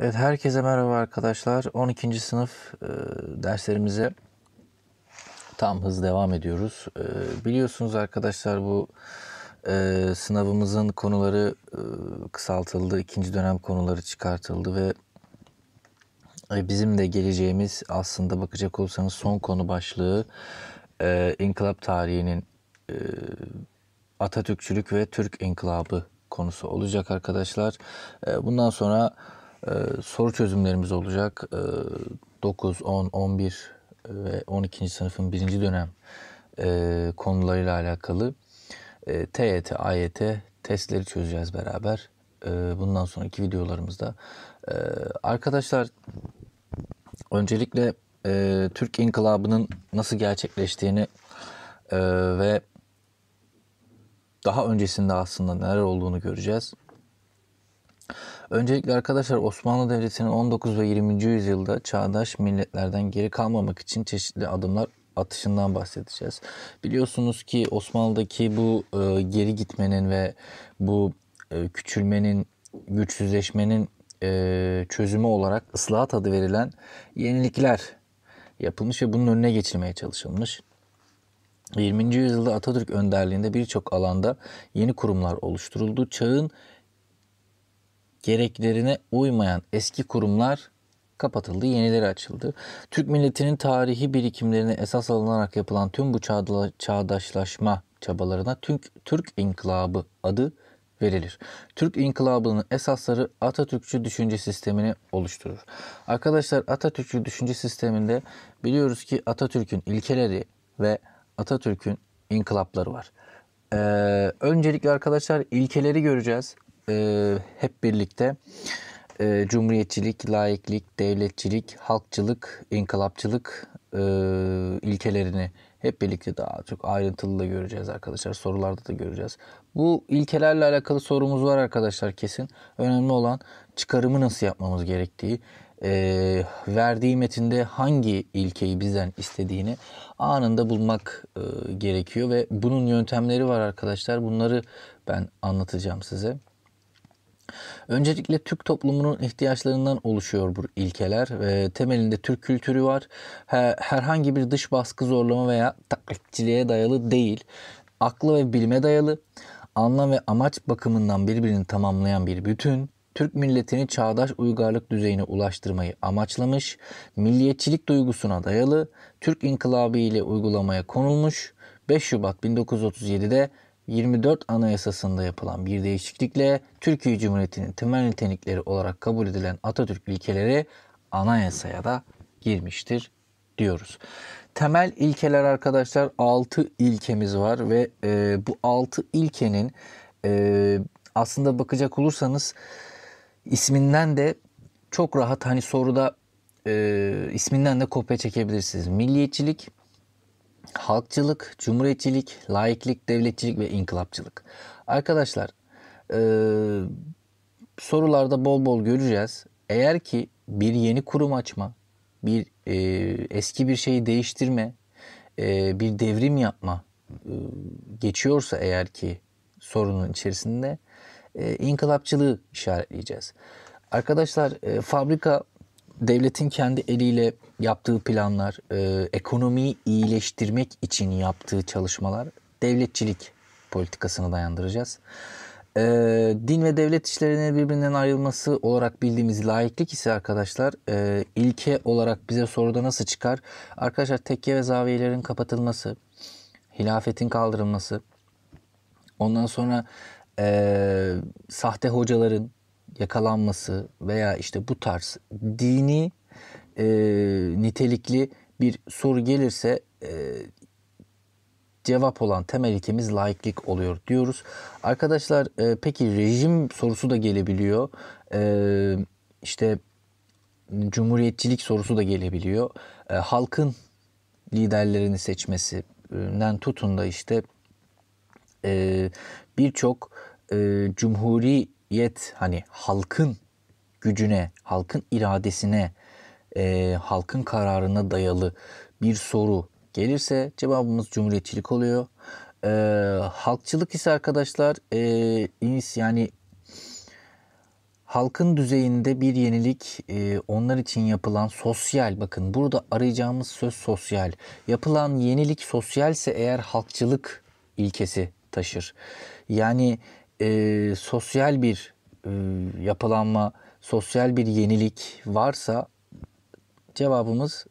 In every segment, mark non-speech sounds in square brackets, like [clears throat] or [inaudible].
Evet, herkese merhaba arkadaşlar. 12. sınıf e, derslerimize tam hız devam ediyoruz. E, biliyorsunuz arkadaşlar bu e, sınavımızın konuları e, kısaltıldı. ikinci dönem konuları çıkartıldı ve e, bizim de geleceğimiz aslında bakacak olursanız son konu başlığı e, inkılap tarihinin e, Atatürkçülük ve Türk inkılabı konusu olacak arkadaşlar. E, bundan sonra... Ee, soru çözümlerimiz olacak. 9, 10, 11 ve 12. sınıfın birinci dönem e, konularıyla alakalı e, TYT, AYT testleri çözeceğiz beraber. E, bundan sonraki videolarımızda. E, arkadaşlar öncelikle Türk İnkılabı'nın nasıl gerçekleştiğini ve daha öncesinde aslında neler olduğunu göreceğiz. Öncelikle arkadaşlar Osmanlı Devleti'nin 19 ve 20. yüzyılda çağdaş milletlerden geri kalmamak için çeşitli adımlar atışından bahsedeceğiz. Biliyorsunuz ki Osmanlı'daki bu e, geri gitmenin ve bu e, küçülmenin, güçsüzleşmenin e, çözümü olarak ıslahat adı verilen yenilikler yapılmış ve bunun önüne geçilmeye çalışılmış. 20. yüzyılda Atatürk önderliğinde birçok alanda yeni kurumlar oluşturuldu. Çağın gereklerine uymayan eski kurumlar kapatıldı, yenileri açıldı. Türk milletinin tarihi birikimlerini esas alınarak yapılan tüm bu çağdaşlaşma çabalarına Türk, Türk İnkılabı adı verilir. Türk İnkılabı'nın esasları Atatürkçü düşünce sistemini oluşturur. Arkadaşlar Atatürkçü düşünce sisteminde biliyoruz ki Atatürk'ün ilkeleri ve Atatürk'ün inkılapları var. Ee, öncelikle arkadaşlar ilkeleri göreceğiz e, hep birlikte e, cumhuriyetçilik, laiklik, devletçilik, halkçılık, inkılapçılık e, ilkelerini hep birlikte daha çok ayrıntılı da göreceğiz arkadaşlar. Sorularda da göreceğiz. Bu ilkelerle alakalı sorumuz var arkadaşlar kesin. Önemli olan çıkarımı nasıl yapmamız gerektiği, e, verdiği metinde hangi ilkeyi bizden istediğini anında bulmak e, gerekiyor ve bunun yöntemleri var arkadaşlar. Bunları ben anlatacağım size. Öncelikle Türk toplumunun ihtiyaçlarından oluşuyor bu ilkeler. E, temelinde Türk kültürü var. herhangi bir dış baskı zorlama veya taklitçiliğe dayalı değil. Aklı ve bilime dayalı. Anlam ve amaç bakımından birbirini tamamlayan bir bütün. Türk milletini çağdaş uygarlık düzeyine ulaştırmayı amaçlamış, milliyetçilik duygusuna dayalı, Türk inkılabı ile uygulamaya konulmuş, 5 Şubat 1937'de 24 Anayasası'nda yapılan bir değişiklikle Türkiye Cumhuriyeti'nin temel nitelikleri olarak kabul edilen Atatürk ilkeleri anayasaya da girmiştir diyoruz. Temel ilkeler arkadaşlar 6 ilkemiz var ve e, bu 6 ilkenin e, aslında bakacak olursanız isminden de çok rahat hani soruda e, isminden de kopya çekebilirsiniz. Milliyetçilik, halkçılık, cumhuriyetçilik, laiklik, devletçilik ve inkılapçılık. Arkadaşlar e, sorularda bol bol göreceğiz. Eğer ki bir yeni kurum açma, bir e, eski bir şeyi değiştirme, e, bir devrim yapma e, geçiyorsa eğer ki sorunun içerisinde e, inkılapçılığı işaretleyeceğiz. Arkadaşlar e, fabrika devletin kendi eliyle yaptığı planlar, e, ekonomiyi iyileştirmek için yaptığı çalışmalar devletçilik politikasını dayandıracağız. E, din ve devlet işlerinin birbirinden ayrılması olarak bildiğimiz laiklik ise arkadaşlar e, ilke olarak bize soruda nasıl çıkar? Arkadaşlar tekke ve zaviyelerin kapatılması, hilafetin kaldırılması, ondan sonra e, sahte hocaların, yakalanması veya işte bu tarz dini e, nitelikli bir soru gelirse e, cevap olan temel ilkemiz laiklik oluyor diyoruz. Arkadaşlar e, peki rejim sorusu da gelebiliyor. E, işte cumhuriyetçilik sorusu da gelebiliyor. E, halkın liderlerini seçmesinden tutun da işte e, birçok e, cumhuri yet hani halkın gücüne, halkın iradesine, e, halkın kararına dayalı bir soru gelirse cevabımız cumhuriyetçilik oluyor. E, halkçılık ise arkadaşlar e, yani halkın düzeyinde bir yenilik e, onlar için yapılan sosyal bakın burada arayacağımız söz sosyal yapılan yenilik sosyalse eğer halkçılık ilkesi taşır. Yani e, sosyal bir e, yapılanma, sosyal bir yenilik varsa cevabımız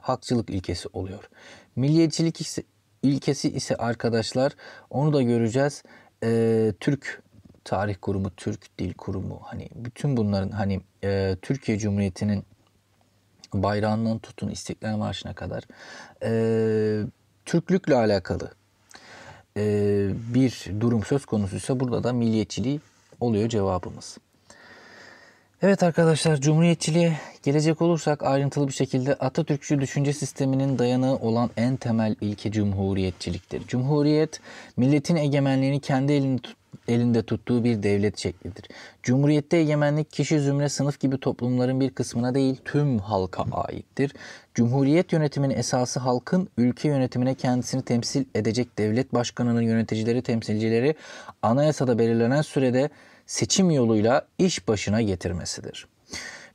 hakçılık ilkesi oluyor. Milliyetçilik ise, ilkesi ise arkadaşlar onu da göreceğiz. E, Türk tarih kurumu, Türk dil kurumu hani bütün bunların hani e, Türkiye Cumhuriyeti'nin bayrağından tutun İstiklal Marşı'na kadar e, Türklükle alakalı bir durum söz konusuysa burada da milliyetçiliği oluyor cevabımız. Evet arkadaşlar Cumhuriyetçiliğe gelecek olursak ayrıntılı bir şekilde Atatürkçü düşünce sisteminin dayanağı olan en temel ilke cumhuriyetçiliktir. Cumhuriyet milletin egemenliğini kendi elinde tut elinde tuttuğu bir devlet şeklidir. Cumhuriyette egemenlik kişi zümre sınıf gibi toplumların bir kısmına değil tüm halka aittir. Cumhuriyet yönetiminin esası halkın ülke yönetimine kendisini temsil edecek devlet başkanının yöneticileri temsilcileri anayasada belirlenen sürede seçim yoluyla iş başına getirmesidir.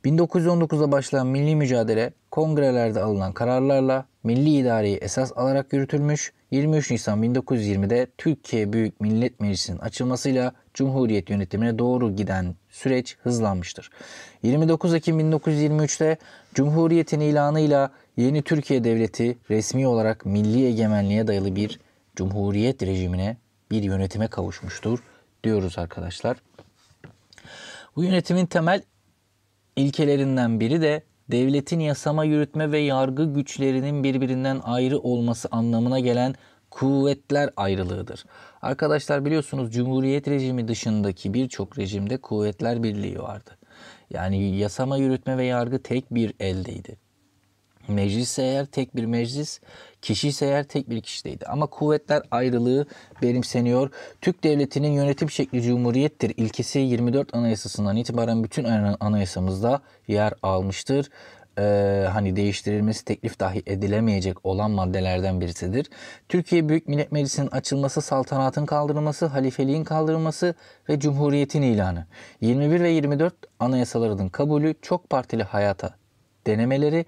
1919'da başlayan milli mücadele kongrelerde alınan kararlarla milli idareyi esas alarak yürütülmüş, 23 Nisan 1920'de Türkiye Büyük Millet Meclisi'nin açılmasıyla Cumhuriyet yönetimine doğru giden süreç hızlanmıştır. 29 Ekim 1923'te Cumhuriyet'in ilanıyla yeni Türkiye Devleti resmi olarak milli egemenliğe dayalı bir cumhuriyet rejimine, bir yönetime kavuşmuştur diyoruz arkadaşlar. Bu yönetimin temel ilkelerinden biri de devletin yasama, yürütme ve yargı güçlerinin birbirinden ayrı olması anlamına gelen kuvvetler ayrılığıdır. Arkadaşlar biliyorsunuz Cumhuriyet rejimi dışındaki birçok rejimde kuvvetler birliği vardı. Yani yasama, yürütme ve yargı tek bir eldeydi. Meclis eğer tek bir meclis, kişi ise eğer tek bir kişideydi. Ama kuvvetler ayrılığı benimseniyor. Türk devletinin yönetim şekli cumhuriyettir. İlkesi 24 Anayasasından itibaren bütün anayasamızda yer almıştır ee, hani değiştirilmesi teklif dahi edilemeyecek olan maddelerden birisidir. Türkiye Büyük Millet Meclisi'nin açılması, saltanatın kaldırılması, halifeliğin kaldırılması ve cumhuriyetin ilanı. 21 ve 24 anayasalarının kabulü, çok partili hayata denemeleri,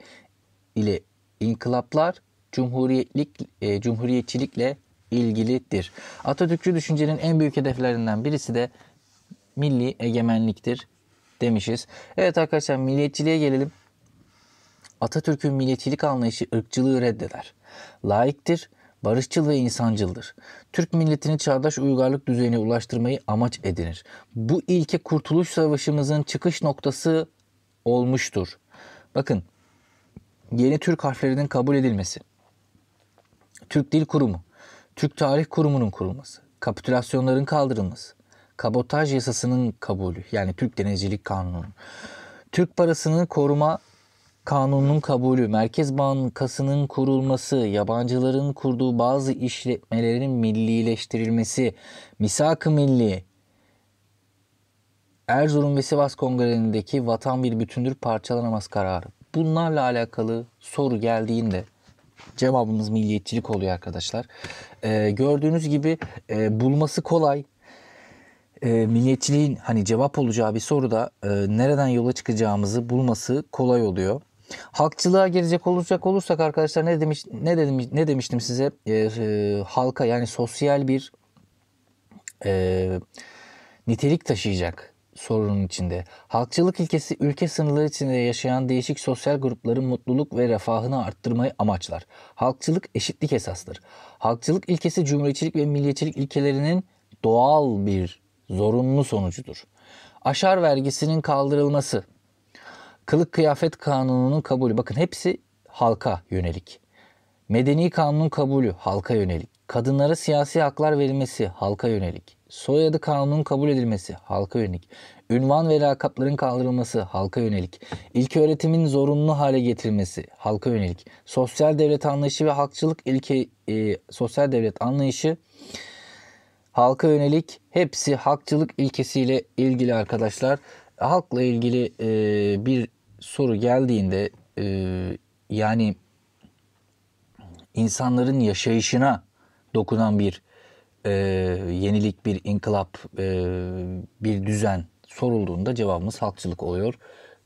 ile inkılaplar cumhuriyetlik e, cumhuriyetçilikle ilgilidir. Atatürkçü düşüncenin en büyük hedeflerinden birisi de milli egemenliktir demişiz. Evet arkadaşlar milliyetçiliğe gelelim. Atatürk'ün milliyetçilik anlayışı ırkçılığı reddeder. Laiktir, barışçıl ve insancıldır. Türk milletini çağdaş uygarlık düzeyine ulaştırmayı amaç edinir. Bu ilke Kurtuluş Savaşımızın çıkış noktası olmuştur. Bakın yeni Türk harflerinin kabul edilmesi, Türk Dil Kurumu, Türk Tarih Kurumu'nun kurulması, kapitülasyonların kaldırılması, kabotaj yasasının kabulü yani Türk Denizcilik Kanunu, Türk parasını koruma kanununun kabulü, Merkez Bankası'nın kurulması, yabancıların kurduğu bazı işletmelerin millileştirilmesi, misak-ı milli, Erzurum ve Sivas Kongrelerindeki vatan bir bütündür parçalanamaz kararı bunlarla alakalı soru geldiğinde cevabımız milliyetçilik oluyor arkadaşlar. Ee, gördüğünüz gibi e, bulması kolay. E, milliyetçiliğin hani cevap olacağı bir soruda e, nereden yola çıkacağımızı bulması kolay oluyor. Halkçılığa gelecek olursak olursak arkadaşlar ne demiş ne dedim ne demiştim size e, e, halka yani sosyal bir e, nitelik taşıyacak sorunun içinde. Halkçılık ilkesi ülke sınırları içinde yaşayan değişik sosyal grupların mutluluk ve refahını arttırmayı amaçlar. Halkçılık eşitlik esastır. Halkçılık ilkesi cumhuriyetçilik ve milliyetçilik ilkelerinin doğal bir zorunlu sonucudur. Aşar vergisinin kaldırılması, kılık kıyafet kanununun kabulü bakın hepsi halka yönelik. Medeni kanunun kabulü halka yönelik. Kadınlara siyasi haklar verilmesi halka yönelik soyadı kanunun kabul edilmesi halka yönelik, ünvan ve lakapların kaldırılması halka yönelik, ilk öğretimin zorunlu hale getirilmesi halka yönelik, sosyal devlet anlayışı ve halkçılık ilke e, sosyal devlet anlayışı halka yönelik hepsi halkçılık ilkesiyle ilgili arkadaşlar. Halkla ilgili e, bir soru geldiğinde e, yani insanların yaşayışına dokunan bir e, yenilik, bir inkılap, e, bir düzen sorulduğunda cevabımız halkçılık oluyor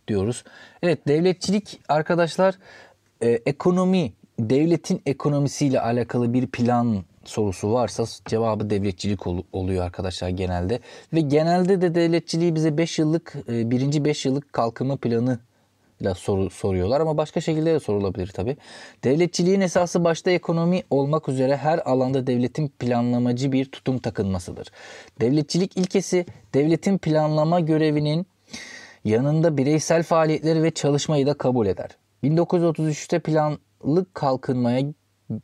diyoruz. Evet devletçilik arkadaşlar e, ekonomi, devletin ekonomisiyle alakalı bir plan sorusu varsa cevabı devletçilik ol, oluyor arkadaşlar genelde. Ve genelde de devletçiliği bize 5 yıllık, e, birinci 5 yıllık kalkınma planı soru, soruyorlar ama başka şekilde de sorulabilir tabi. Devletçiliğin esası başta ekonomi olmak üzere her alanda devletin planlamacı bir tutum takınmasıdır. Devletçilik ilkesi devletin planlama görevinin yanında bireysel faaliyetleri ve çalışmayı da kabul eder. 1933'te planlı kalkınmaya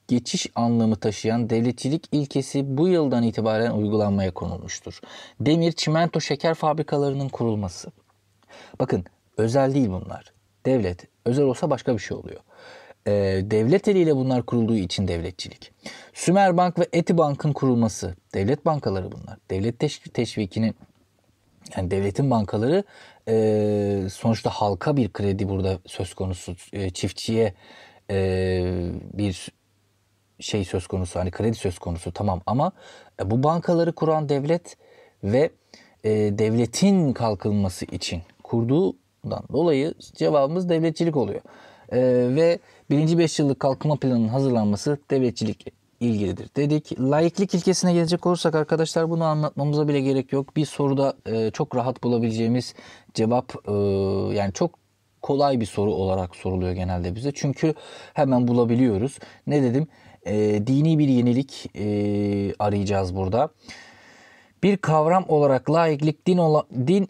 geçiş anlamı taşıyan devletçilik ilkesi bu yıldan itibaren uygulanmaya konulmuştur. Demir, çimento, şeker fabrikalarının kurulması. Bakın özel değil bunlar devlet. Özel olsa başka bir şey oluyor. Ee, devlet eliyle bunlar kurulduğu için devletçilik. Sümer Bank ve Eti Bankın kurulması. Devlet bankaları bunlar. Devlet teş- teşvikinin yani devletin bankaları e, sonuçta halka bir kredi burada söz konusu. E, çiftçiye e, bir şey söz konusu hani kredi söz konusu tamam ama e, bu bankaları kuran devlet ve e, devletin kalkınması için kurduğu Bundan dolayı cevabımız devletçilik oluyor. Ee, ve birinci 5 yıllık kalkınma planının hazırlanması devletçilik ilgilidir dedik. Laiklik ilkesine gelecek olursak arkadaşlar bunu anlatmamıza bile gerek yok. Bir soruda e, çok rahat bulabileceğimiz cevap e, yani çok kolay bir soru olarak soruluyor genelde bize. Çünkü hemen bulabiliyoruz. Ne dedim? E, dini bir yenilik e, arayacağız burada. Bir kavram olarak laiklik din, ola, din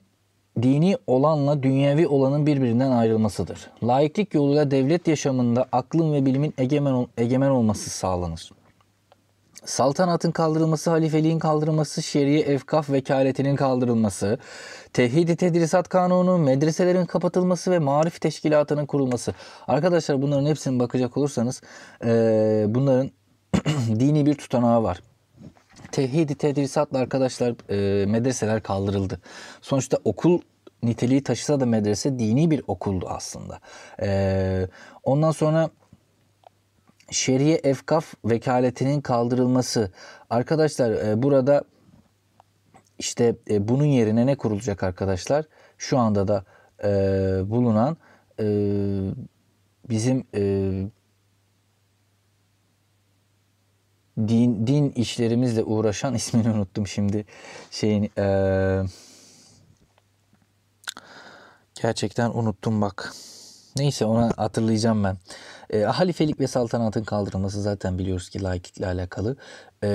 dini olanla dünyevi olanın birbirinden ayrılmasıdır. Laiklik yoluyla devlet yaşamında aklın ve bilimin egemen, egemen olması sağlanır. Saltanatın kaldırılması, halifeliğin kaldırılması, şer'i efkaf vekaletinin kaldırılması, tevhid-i tedrisat kanunu, medreselerin kapatılması ve marif teşkilatının kurulması. Arkadaşlar bunların hepsini bakacak olursanız e, bunların [clears throat] dini bir tutanağı var tevhidi tedrisatla arkadaşlar e, medreseler kaldırıldı. Sonuçta okul niteliği taşısa da medrese dini bir okuldu aslında. E, ondan sonra şeriye efkaf vekaletinin kaldırılması. Arkadaşlar e, burada işte e, bunun yerine ne kurulacak arkadaşlar? Şu anda da e, bulunan e, bizim e, din din işlerimizle uğraşan [laughs] ismini unuttum şimdi şeyin ee, gerçekten unuttum bak. Neyse ona hatırlayacağım ben. E, halifelik ve saltanatın kaldırılması zaten biliyoruz ki laiklikle alakalı. E,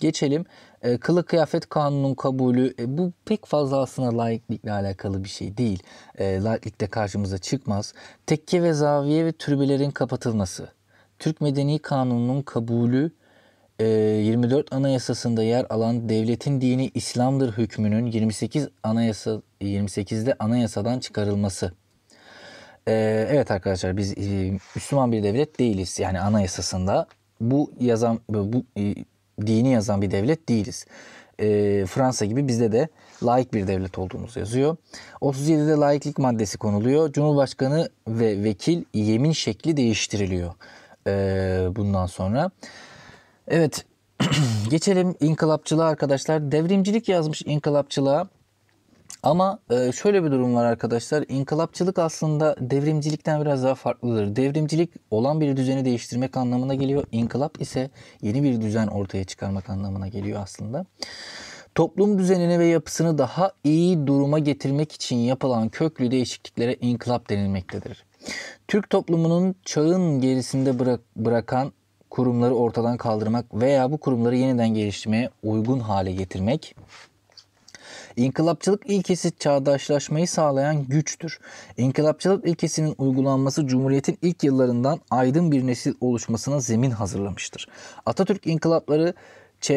geçelim. E, kılık kıyafet kanunun kabulü e, bu pek fazla aslında laiklikle alakalı bir şey değil. E, laiklikte karşımıza çıkmaz. Tekke ve zaviye ve türbelerin kapatılması. Türk Medeni Kanunu'nun kabulü 24 e, Anayasası'nda yer alan devletin dini İslam'dır hükmünün 28 Anayasa 28'de anayasadan çıkarılması. E, evet arkadaşlar biz e, Müslüman bir devlet değiliz. Yani anayasasında bu yazan bu dini yazan bir devlet değiliz. Fransa gibi bizde de laik bir devlet olduğumuz yazıyor. 37'de laiklik maddesi konuluyor. Cumhurbaşkanı ve vekil yemin şekli değiştiriliyor e, bundan sonra. Evet [clears throat] geçelim inkılapçılığa arkadaşlar. Devrimcilik yazmış inkılapçılığa. Ama şöyle bir durum var arkadaşlar. İnkılapçılık aslında devrimcilikten biraz daha farklıdır. Devrimcilik olan bir düzeni değiştirmek anlamına geliyor. İnkılap ise yeni bir düzen ortaya çıkarmak anlamına geliyor aslında. Toplum düzenini ve yapısını daha iyi duruma getirmek için yapılan köklü değişikliklere inkılap denilmektedir. Türk toplumunun çağın gerisinde bırak, bırakan kurumları ortadan kaldırmak veya bu kurumları yeniden geliştirmeye uygun hale getirmek İnkılapçılık ilkesi çağdaşlaşmayı sağlayan güçtür. İnkılapçılık ilkesinin uygulanması Cumhuriyet'in ilk yıllarından aydın bir nesil oluşmasına zemin hazırlamıştır. Atatürk inkılapları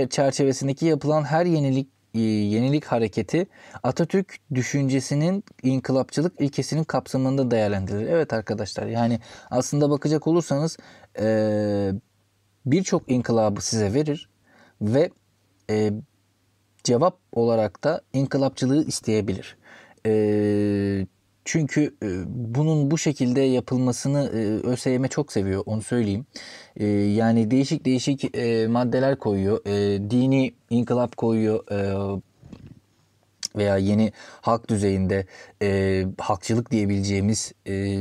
çerçevesindeki yapılan her yenilik e, yenilik hareketi Atatürk düşüncesinin inkılapçılık ilkesinin kapsamında değerlendirilir. Evet arkadaşlar yani aslında bakacak olursanız e, birçok inkılabı size verir ve e, cevap olarak da inkılapçılığı isteyebilir. E, çünkü e, bunun bu şekilde yapılmasını e, ÖSYM çok seviyor onu söyleyeyim. E, yani değişik değişik e, maddeler koyuyor. dini inkılap koyuyor. veya yeni halk düzeyinde e, halkçılık diyebileceğimiz e,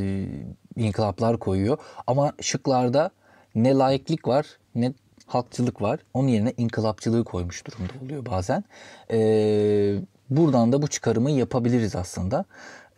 inkılaplar koyuyor. Ama şıklarda ne laiklik var ne halkçılık var. Onun yerine inkılapçılığı koymuş durumda oluyor bazen. E, buradan da bu çıkarımı yapabiliriz aslında.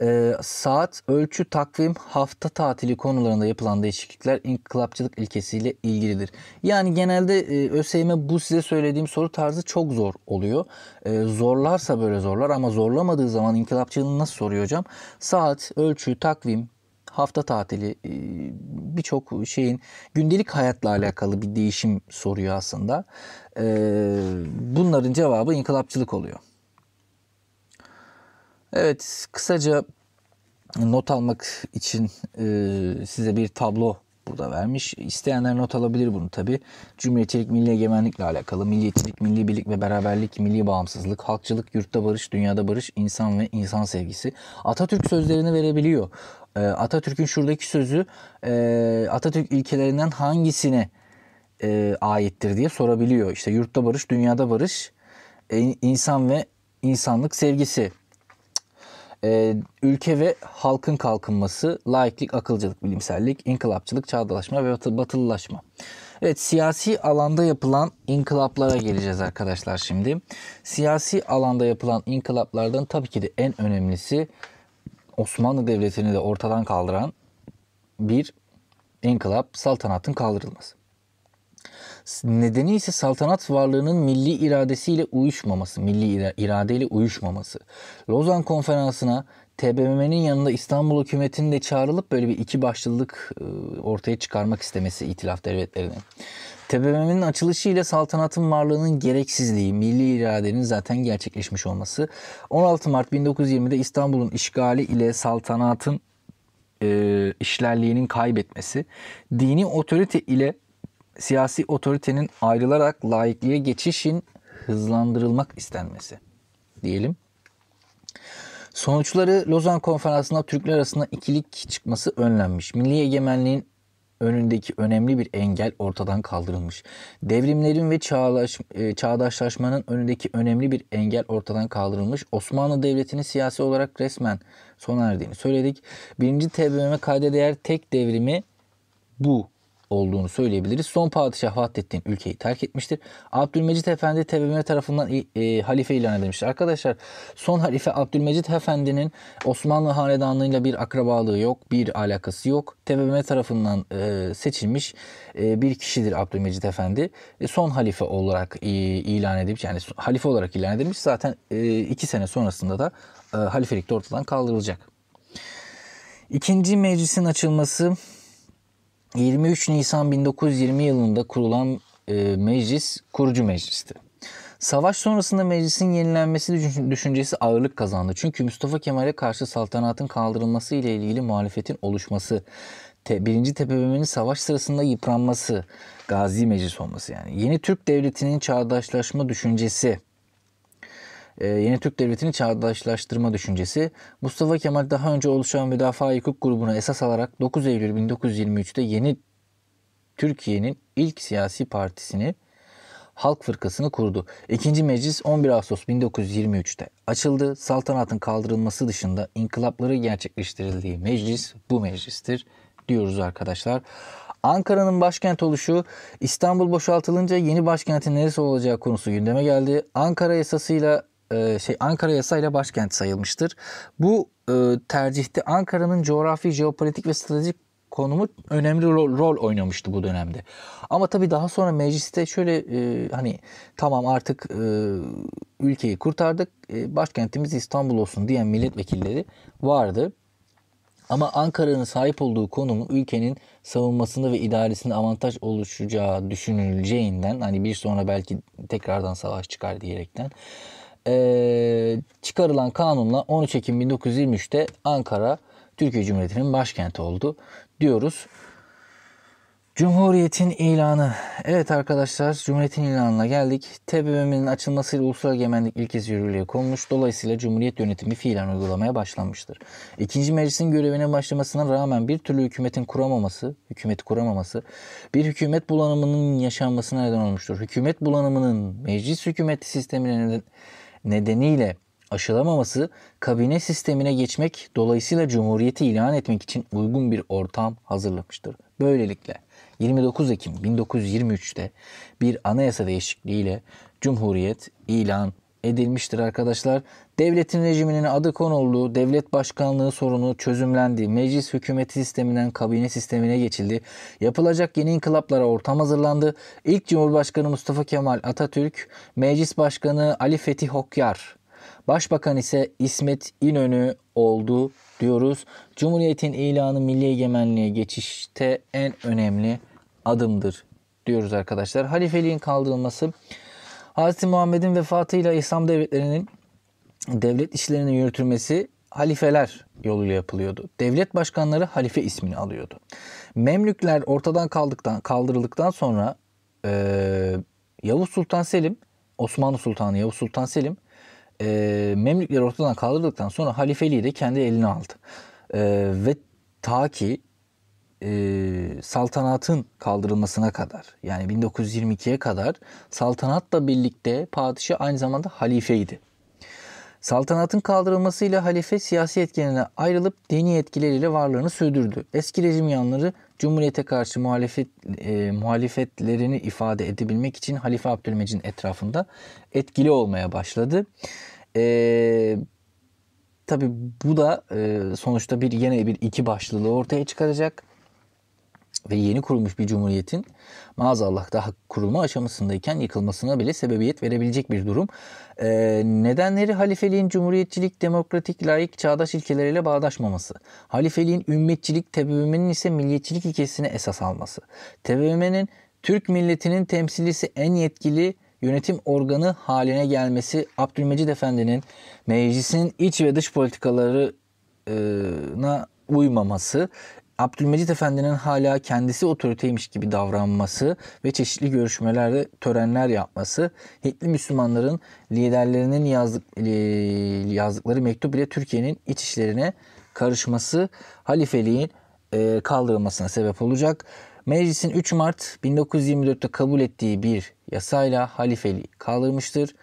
E, saat, ölçü, takvim, hafta tatili konularında yapılan değişiklikler inkılapçılık ilkesiyle ilgilidir. Yani genelde e, ÖSYM bu size söylediğim soru tarzı çok zor oluyor. E, zorlarsa böyle zorlar ama zorlamadığı zaman inkılapçılığını nasıl soruyor hocam? Saat, ölçü, takvim, hafta tatili e, birçok şeyin gündelik hayatla alakalı bir değişim soruyor aslında. Ee, bunların cevabı inkılapçılık oluyor. Evet, kısaca not almak için e, size bir tablo burada vermiş. İsteyenler not alabilir bunu tabi. Cumhuriyetçilik, milli egemenlikle alakalı. Milliyetçilik, milli birlik ve beraberlik, milli bağımsızlık, halkçılık, yurtta barış, dünyada barış, insan ve insan sevgisi. Atatürk sözlerini verebiliyor. E, Atatürk'ün şuradaki sözü e, Atatürk ilkelerinden hangisine e, aittir diye sorabiliyor. İşte yurtta barış, dünyada barış, e, insan ve insanlık sevgisi e, ülke ve halkın kalkınması, laiklik, akılcılık, bilimsellik, inkılapçılık, çağdaşlaşma ve batı, batılılaşma. Evet siyasi alanda yapılan inkılaplara geleceğiz arkadaşlar şimdi. Siyasi alanda yapılan inkılaplardan tabii ki de en önemlisi Osmanlı Devleti'ni de ortadan kaldıran bir inkılap saltanatın kaldırılması. Nedeni ise saltanat varlığının milli iradesiyle uyuşmaması, milli iradeyle uyuşmaması. Lozan Konferansı'na TBMM'nin yanında İstanbul hükümetinin de çağrılıp böyle bir iki başlılık e, ortaya çıkarmak istemesi itilaf devletlerinin. TBMM'nin açılışıyla saltanatın varlığının gereksizliği, milli iradenin zaten gerçekleşmiş olması. 16 Mart 1920'de İstanbul'un işgali ile saltanatın e, işlerliğinin kaybetmesi, dini otorite ile siyasi otoritenin ayrılarak laikliğe geçişin hızlandırılmak istenmesi diyelim. Sonuçları Lozan Konferansı'nda Türkler arasında ikilik çıkması önlenmiş. Milli egemenliğin önündeki önemli bir engel ortadan kaldırılmış. Devrimlerin ve çağlaş, e, çağdaşlaşmanın önündeki önemli bir engel ortadan kaldırılmış. Osmanlı Devleti'ni siyasi olarak resmen sona erdiğini söyledik. Birinci TBMM kayda değer tek devrimi bu olduğunu söyleyebiliriz. Son padişah Vahdettin ülkeyi terk etmiştir. Abdülmecit Efendi TBMM tarafından e, e, halife ilan edilmiştir. Arkadaşlar son halife Abdülmecit Efendi'nin Osmanlı hanedanlığıyla bir akrabalığı yok, bir alakası yok. TBMM tarafından e, seçilmiş e, bir kişidir Abdülmecit Efendi. E, son halife olarak e, ilan edilmiş yani halife olarak ilan edilmiş. Zaten e, iki sene sonrasında da e, halifelik de ortadan kaldırılacak. İkinci meclisin açılması 23 Nisan 1920 yılında kurulan e, meclis kurucu meclisti. Savaş sonrasında meclisin yenilenmesi düşüncesi ağırlık kazandı. Çünkü Mustafa Kemal'e karşı saltanatın kaldırılması ile ilgili muhalefetin oluşması, te, 1. TPBM'nin savaş sırasında yıpranması, Gazi Meclis olması yani. Yeni Türk Devleti'nin çağdaşlaşma düşüncesi, e, yeni Türk Devleti'ni çağdaşlaştırma düşüncesi, Mustafa Kemal daha önce oluşan müdafaa hukuk grubuna esas alarak 9 Eylül 1923'te yeni Türkiye'nin ilk siyasi partisini Halk Fırkası'nı kurdu. İkinci meclis 11 Ağustos 1923'te açıldı. Saltanatın kaldırılması dışında inkılapları gerçekleştirildiği meclis bu meclistir diyoruz arkadaşlar. Ankara'nın başkent oluşu, İstanbul boşaltılınca yeni başkentin neresi olacağı konusu gündeme geldi. Ankara esasıyla e, şey Ankara yasayla başkent sayılmıştır. Bu e, tercihte Ankara'nın coğrafi, jeopolitik ve stratejik konumu önemli rol, rol oynamıştı bu dönemde. Ama tabii daha sonra mecliste şöyle e, hani tamam artık e, ülkeyi kurtardık, e, başkentimiz İstanbul olsun diyen milletvekilleri vardı. Ama Ankara'nın sahip olduğu konumu ülkenin savunmasında ve idaresinde avantaj oluşacağı düşünüleceğinden hani bir sonra belki tekrardan savaş çıkar diyerekten ee, çıkarılan kanunla 13 Ekim 1923'te Ankara Türkiye Cumhuriyeti'nin başkenti oldu diyoruz. Cumhuriyetin ilanı. Evet arkadaşlar Cumhuriyetin ilanına geldik. TBMM'nin açılmasıyla ulusal egemenlik kez yürürlüğe konmuş. Dolayısıyla Cumhuriyet yönetimi fiilen uygulamaya başlanmıştır. İkinci meclisin görevine başlamasına rağmen bir türlü hükümetin kuramaması, hükümeti kuramaması bir hükümet bulanımının yaşanmasına neden olmuştur. Hükümet bulanımının meclis hükümeti sistemine neden, nedeniyle aşılamaması kabine sistemine geçmek dolayısıyla Cumhuriyeti ilan etmek için uygun bir ortam hazırlamıştır. Böylelikle 29 Ekim 1923'te bir anayasa değişikliğiyle Cumhuriyet ilan edilmiştir arkadaşlar. Devletin rejiminin adı konulduğu devlet başkanlığı sorunu çözümlendi. Meclis hükümeti sisteminden kabine sistemine geçildi. Yapılacak yeni inkılaplara ortam hazırlandı. İlk Cumhurbaşkanı Mustafa Kemal Atatürk, Meclis Başkanı Ali Fethi Hokyar, Başbakan ise İsmet İnönü oldu diyoruz. Cumhuriyetin ilanı milli egemenliğe geçişte en önemli adımdır diyoruz arkadaşlar. Halifeliğin kaldırılması Hz. Muhammed'in vefatıyla İslam devletlerinin devlet işlerinin yürütülmesi halifeler yoluyla yapılıyordu. Devlet başkanları halife ismini alıyordu. Memlükler ortadan kaldıktan kaldırıldıktan sonra e, Yavuz Sultan Selim, Osmanlı Sultanı Yavuz Sultan Selim e, Memlükleri ortadan kaldırdıktan sonra halifeliği de kendi eline aldı. E, ve ta ki e, saltanatın kaldırılmasına kadar yani 1922'ye kadar saltanatla birlikte padişah aynı zamanda halifeydi. Saltanatın kaldırılmasıyla halife siyasi etkenine ayrılıp dini yetkileriyle varlığını sürdürdü. Eski rejim yanları Cumhuriyete karşı muhalefet, e, muhalefetlerini ifade edebilmek için Halife Abdülmecin etrafında etkili olmaya başladı. E, Tabi bu da e, sonuçta bir yine bir iki başlılığı ortaya çıkaracak ve yeni kurulmuş bir cumhuriyetin maazallah daha kurulma aşamasındayken yıkılmasına bile sebebiyet verebilecek bir durum. Ee, nedenleri halifeliğin cumhuriyetçilik, demokratik, layık, çağdaş ilkeleriyle bağdaşmaması. Halifeliğin ümmetçilik, TBMM'nin ise milliyetçilik ilkesini esas alması. TBMM'nin Türk milletinin temsilcisi en yetkili yönetim organı haline gelmesi, Abdülmecid Efendi'nin meclisin iç ve dış politikalarına uymaması Abdülmecit Efendi'nin hala kendisi otoriteymiş gibi davranması ve çeşitli görüşmelerde törenler yapması, Hintli Müslümanların liderlerinin yazdık, yazdıkları mektup ile Türkiye'nin iç işlerine karışması halifeliğin e, kaldırılmasına sebep olacak. Meclisin 3 Mart 1924'te kabul ettiği bir yasayla halifeliği kaldırmıştır.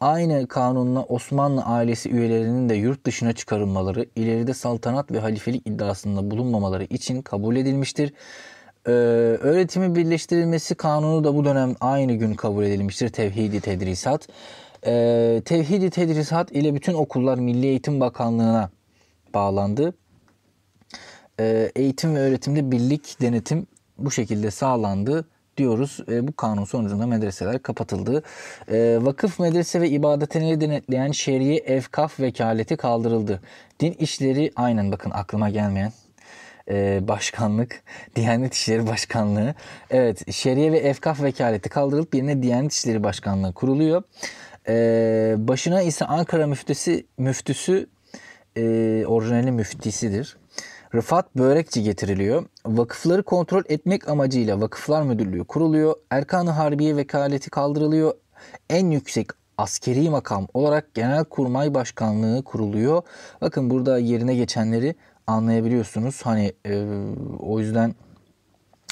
Aynı kanunla Osmanlı ailesi üyelerinin de yurt dışına çıkarılmaları, ileride saltanat ve halifelik iddiasında bulunmamaları için kabul edilmiştir. Ee, öğretimi birleştirilmesi kanunu da bu dönem aynı gün kabul edilmiştir. Tevhidi tedrisat. Ee, tevhidi tedrisat ile bütün okullar Milli Eğitim Bakanlığı'na bağlandı. Ee, eğitim ve öğretimde birlik denetim bu şekilde sağlandı diyoruz. E, bu kanun sonucunda medreseler kapatıldı. E, vakıf medrese ve ibadetini denetleyen şer'i efkaf vekaleti kaldırıldı. Din işleri aynen bakın aklıma gelmeyen e, başkanlık, [laughs] Diyanet İşleri Başkanlığı. Evet, şeriye ve efkaf vekaleti kaldırılıp yerine Diyanet İşleri Başkanlığı kuruluyor. E, başına ise Ankara müftüsü, müftüsü e, orijinali müftisidir. Rıfat Börekçi getiriliyor. Vakıfları kontrol etmek amacıyla Vakıflar Müdürlüğü kuruluyor. Erkan-ı Harbiye vekaleti kaldırılıyor. En yüksek askeri makam olarak Genelkurmay Başkanlığı kuruluyor. Bakın burada yerine geçenleri anlayabiliyorsunuz. Hani e, o yüzden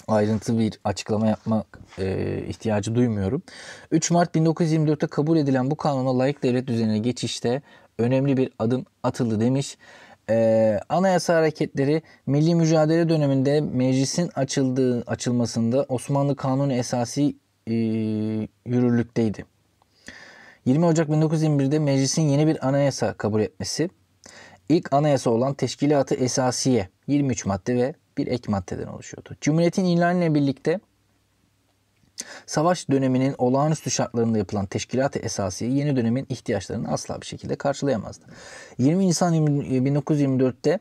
ayrıntı bir açıklama yapmak e, ihtiyacı duymuyorum. 3 Mart 1924'te kabul edilen bu kanuna layık devlet düzenine geçişte önemli bir adım atıldı demiş e, anayasa hareketleri milli mücadele döneminde meclisin açıldığı açılmasında Osmanlı Kanunu esası e, yürürlükteydi. 20 Ocak 1921'de meclisin yeni bir anayasa kabul etmesi, ilk anayasa olan Teşkilat-ı Esasiye 23 madde ve bir ek maddeden oluşuyordu. Cumhuriyetin ilanıyla birlikte Savaş döneminin olağanüstü şartlarında yapılan teşkilat esası yeni dönemin ihtiyaçlarını asla bir şekilde karşılayamazdı. 20 Nisan 1924'te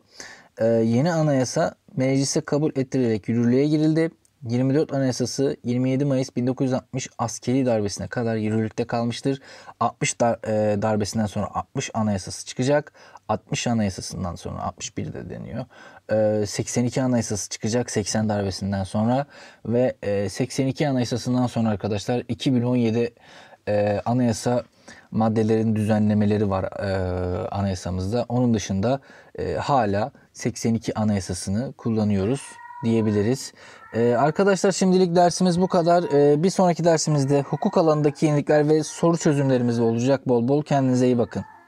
e, e, yeni anayasa meclise kabul ettirilerek yürürlüğe girildi. 24 Anayasası 27 Mayıs 1960 askeri darbesine kadar yürürlükte kalmıştır. 60 dar, e, darbesinden sonra 60 Anayasası çıkacak. 60 Anayasasından sonra 61 de deniyor. 82 e, Anayasası çıkacak 80 darbesinden sonra ve 82 e, Anayasasından sonra arkadaşlar 2017 e, Anayasa maddelerin düzenlemeleri var anayasamızda. Onun dışında hala 82 Anayasasını kullanıyoruz diyebiliriz. Ee, arkadaşlar şimdilik dersimiz bu kadar. Ee, bir sonraki dersimizde hukuk alanındaki yenilikler ve soru çözümlerimiz olacak bol bol. Kendinize iyi bakın.